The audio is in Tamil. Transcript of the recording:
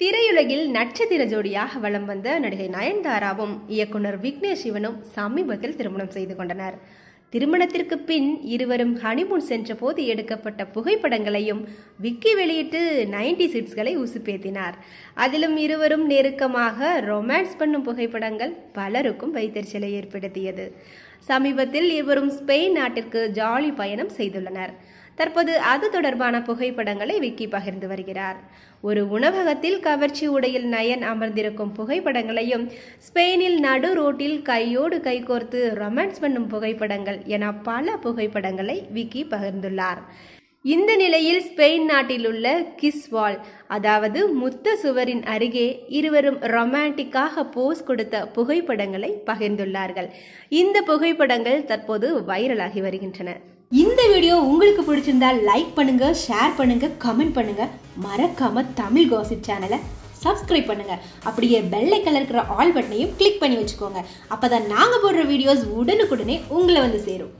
திரையுலகில் நட்சத்திர ஜோடியாக வலம் வந்த நடிகை நயன்தாராவும் இயக்குனர் விக்னேஷ் சிவனும் சமீபத்தில் திருமணம் செய்து கொண்டனர் திருமணத்திற்கு பின் இருவரும் ஹனிமூன் சென்ற போது எடுக்கப்பட்ட புகைப்படங்களையும் விக்கி வெளியிட்டு நைன்டி சிட்ஸ்களை உசுப்பேத்தினார் அதிலும் இருவரும் நெருக்கமாக ரொமான்ஸ் பண்ணும் புகைப்படங்கள் பலருக்கும் வைத்தறிச்சலை ஏற்படுத்தியது சமீபத்தில் இருவரும் ஸ்பெயின் நாட்டிற்கு ஜாலி பயணம் செய்துள்ளனர் தற்போது அது தொடர்பான புகைப்படங்களை விக்கி பகிர்ந்து வருகிறார் ஒரு உணவகத்தில் கவர்ச்சி உடையில் நயன் அமர்ந்திருக்கும் புகைப்படங்களையும் ஸ்பெயினில் நடு ரோட்டில் கையோடு கைகோர்த்து ரொமான்ஸ் பண்ணும் புகைப்படங்கள் என பல புகைப்படங்களை விக்கி பகிர்ந்துள்ளார் இந்த நிலையில் ஸ்பெயின் நாட்டில் உள்ள கிஸ்வால் அதாவது முத்த சுவரின் அருகே இருவரும் ரொமான்டிக்காக போஸ் கொடுத்த புகைப்படங்களை பகிர்ந்துள்ளார்கள் இந்த புகைப்படங்கள் தற்போது வைரலாகி வருகின்றன இந்த வீடியோ உங்களுக்கு பிடிச்சிருந்தா லைக் பண்ணுங்க ஷேர் பண்ணுங்க கமெண்ட் பண்ணுங்க மறக்காம தமிழ் கோசி சேனலை சப்ஸ்கிரைப் பண்ணுங்க அப்படியே பெல்லை கலர் இருக்கிற ஆல் பட்டனையும் கிளிக் பண்ணி வச்சுக்கோங்க அப்போதான் நாங்கள் போடுற வீடியோஸ் உடனுக்குடனே உங்களை வந்து சேரும்